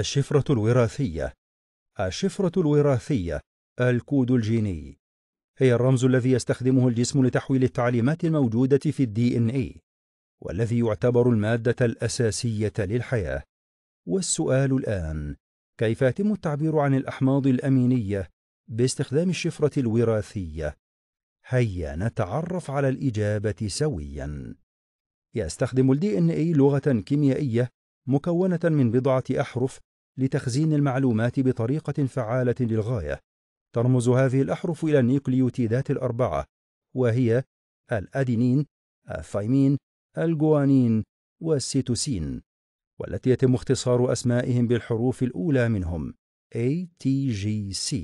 الشفرة الوراثية الشفرة الوراثية الكود الجيني هي الرمز الذي يستخدمه الجسم لتحويل التعليمات الموجودة في الدي إن إي والذي يعتبر المادة الأساسية للحياة والسؤال الآن كيف يتم التعبير عن الأحماض الأمينية باستخدام الشفرة الوراثية؟ هيا نتعرف على الإجابة سوياً يستخدم الـ DNA لغة كيميائية مكونة من بضعة أحرف لتخزين المعلومات بطريقة فعالة للغاية ترمز هذه الأحرف إلى النيوكليوتيدات الأربعة وهي الأدينين الثايمين الجوانين والسيتوسين والتي يتم اختصار أسمائهم بالحروف الأولى منهم ATGC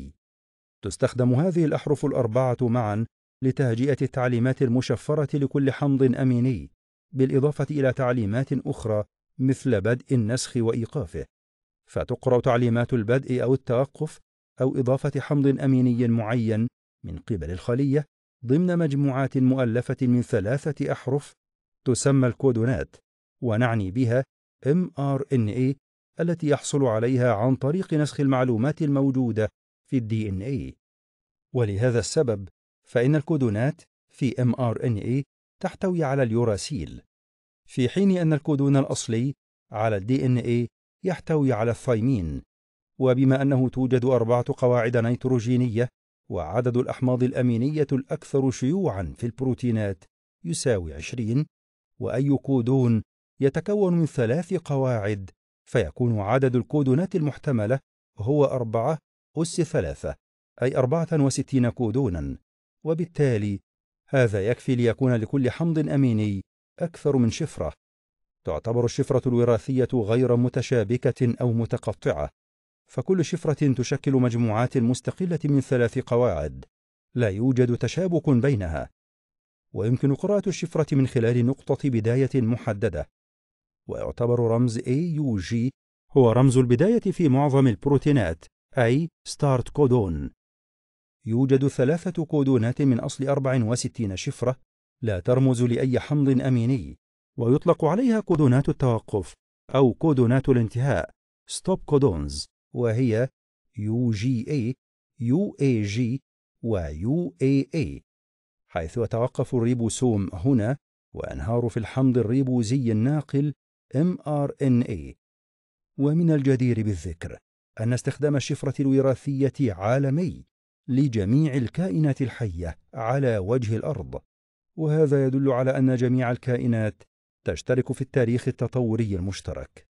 تستخدم هذه الأحرف الأربعة معا لتهجئة التعليمات المشفرة لكل حمض أميني بالإضافة إلى تعليمات أخرى مثل بدء النسخ وإيقافه فتقرأ تعليمات البدء أو التوقف أو إضافة حمض أميني معين من قبل الخلية ضمن مجموعات مؤلفة من ثلاثة أحرف تسمى الكودونات ونعني بها mRNA التي يحصل عليها عن طريق نسخ المعلومات الموجودة في الـ DNA ولهذا السبب فإن الكودونات في mRNA تحتوي على اليوراسيل في حين أن الكودون الأصلي على الـ DNA يحتوي على الثايمين وبما أنه توجد أربعة قواعد نيتروجينية وعدد الأحماض الأمينية الأكثر شيوعًا في البروتينات يساوي 20 وأي كودون يتكون من ثلاث قواعد فيكون عدد الكودونات المحتملة هو أربعة أس ثلاثة أي أربعة وستين كودونا وبالتالي هذا يكفي ليكون لكل حمض أميني أكثر من شفرة تعتبر الشفرة الوراثية غير متشابكة أو متقطعة فكل شفرة تشكل مجموعات مستقلة من ثلاث قواعد لا يوجد تشابك بينها ويمكن قراءة الشفرة من خلال نقطة بداية محددة ويعتبر رمز AUG هو رمز البداية في معظم البروتينات أي ستارت كودون يوجد ثلاثة كودونات من أصل 64 شفرة لا ترمز لأي حمض أميني ويطلق عليها كودونات التوقف أو كودونات الانتهاء ستوب كودونز وهي UGA UAG و UAA حيث يتوقف الريبوسوم هنا وأنهار في الحمض الريبوزي الناقل mRNA ومن الجدير بالذكر أن استخدام الشفرة الوراثية عالمي لجميع الكائنات الحية على وجه الأرض وهذا يدل على أن جميع الكائنات تشترك في التاريخ التطوري المشترك